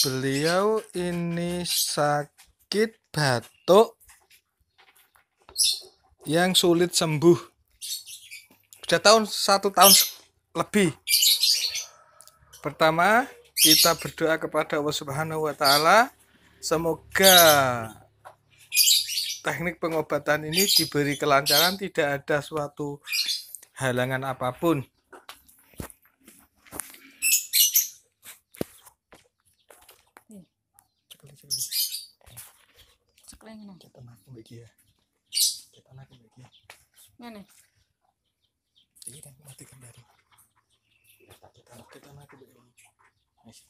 Beliau ini sakit batuk yang sulit sembuh. Sudah tahun satu tahun lebih. Pertama, kita berdoa kepada Allah Subhanahu wa taala semoga teknik pengobatan ini diberi kelancaran, tidak ada suatu halangan apapun. Kaya ngono. Cetan aku iki ya. Cetan aku iki. Ngene. Iki kan mati kendari. Cetan aku iki. Wis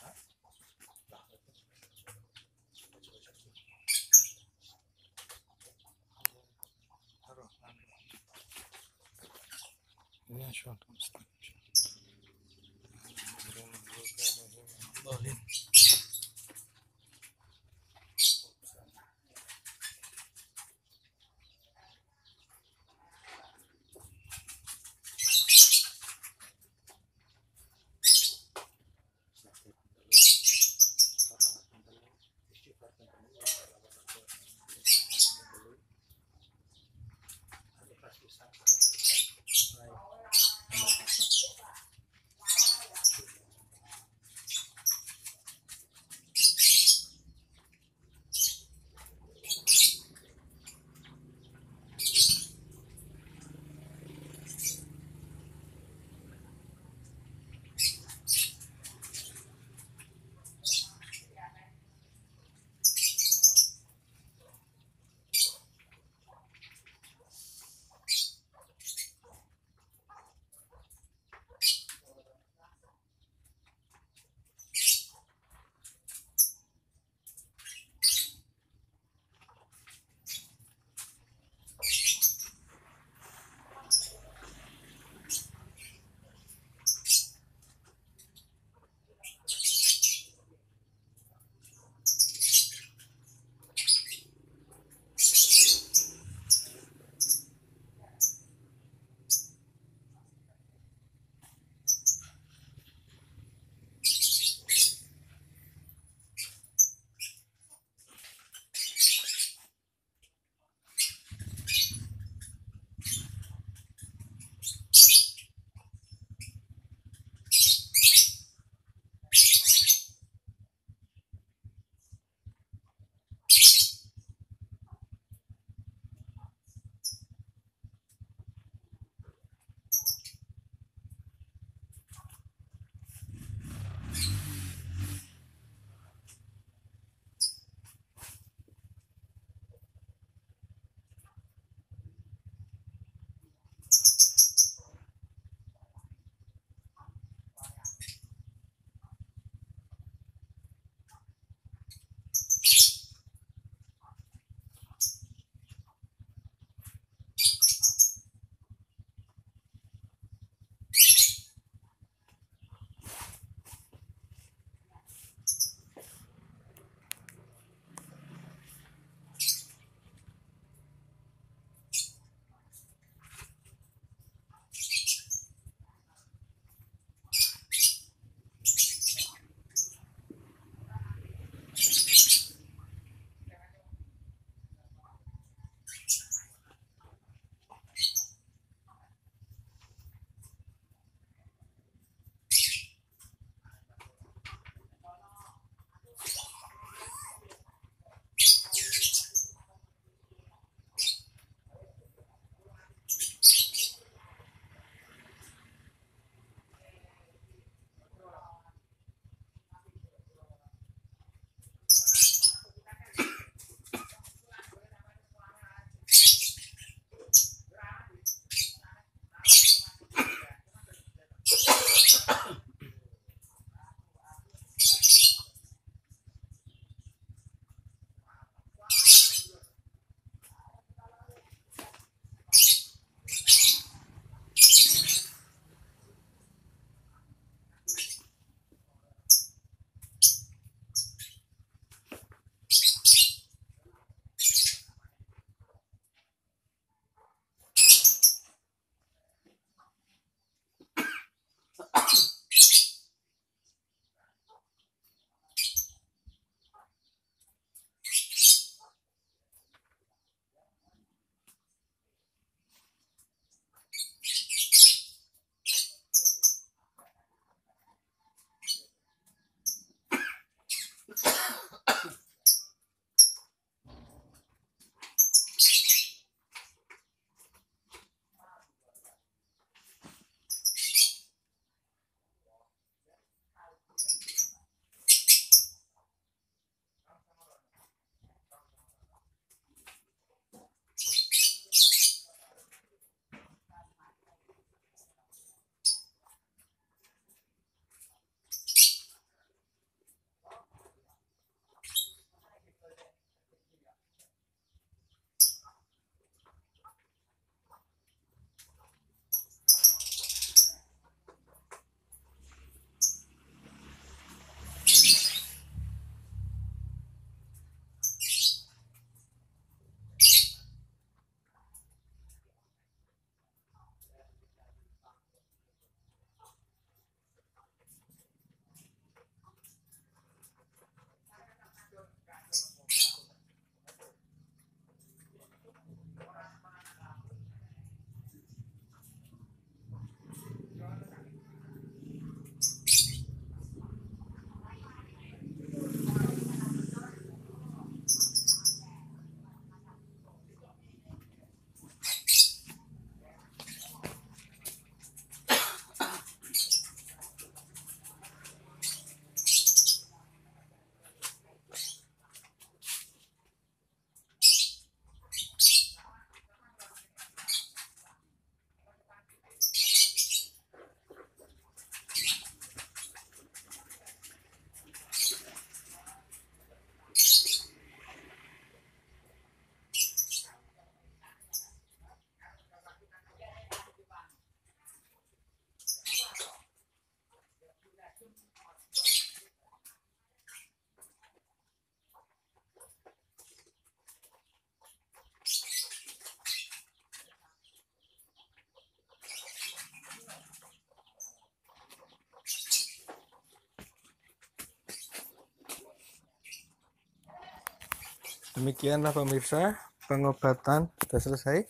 Demikianlah pemirsa pengobatan sudah selesai.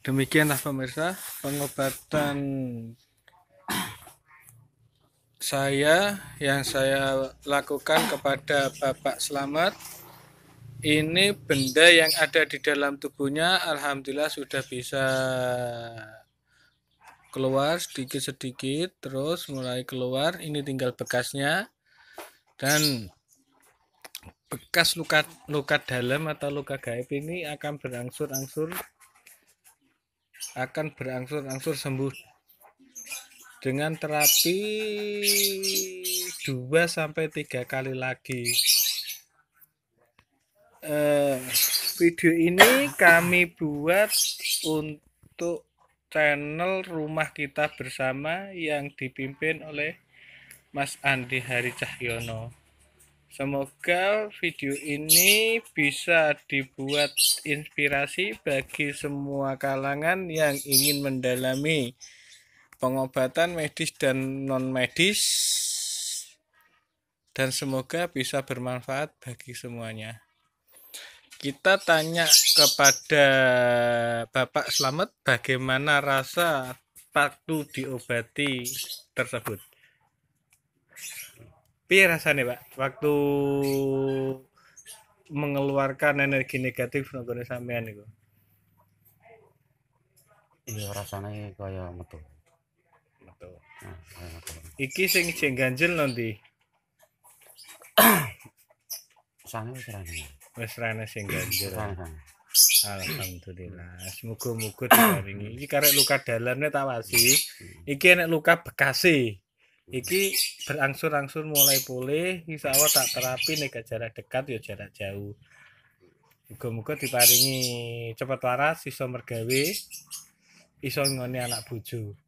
Demikianlah pemirsa pengobatan saya yang saya lakukan kepada Bapak Selamat. Ini benda yang ada di dalam tubuhnya alhamdulillah sudah bisa keluar sedikit-sedikit terus mulai keluar ini tinggal bekasnya dan bekas luka luka dalam atau luka gaib ini akan berangsur-angsur akan berangsur-angsur sembuh dengan terapi 2 sampai 3 kali lagi. Eh, video ini kami buat untuk channel Rumah Kita Bersama yang dipimpin oleh Mas Andi Hari Cahyono. Semoga video ini bisa dibuat inspirasi bagi semua kalangan yang ingin mendalami pengobatan medis dan non medis dan semoga bisa bermanfaat bagi semuanya. Kita tanya kepada Bapak Slamet bagaimana rasa waktu diobati tersebut. Piye rasanya pak waktu mengeluarkan energi negatif nggak sampean itu? Iya rasanya kayak metu. Metu. Nah, Iki sing sing ganjil nanti. Sana wis rene. Wis rene sing ganjil. Alhamdulillah. Semoga-moga diparingi. Iki karek luka dalane tak wasi. Iki enek luka bekasi. iki berangsur-angsur mulai pulih insya Allah tak terapi nih ke jarak dekat ya jarak jauh muga muka diparingi cepat waras iso mergawe iso ngoni anak bojo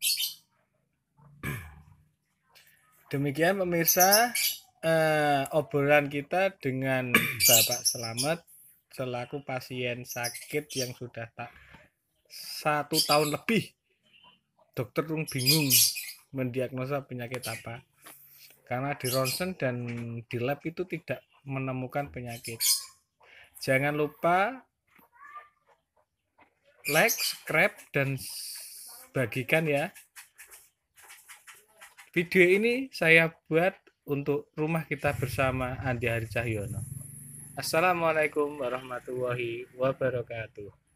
demikian pemirsa eh, obrolan kita dengan Bapak Selamat selaku pasien sakit yang sudah tak satu tahun lebih dokter pun bingung mendiagnosa penyakit apa karena di ronsen dan di lab itu tidak menemukan penyakit jangan lupa like, subscribe dan bagikan ya video ini saya buat untuk rumah kita bersama Andi Hari Cahyono Assalamualaikum warahmatullahi wabarakatuh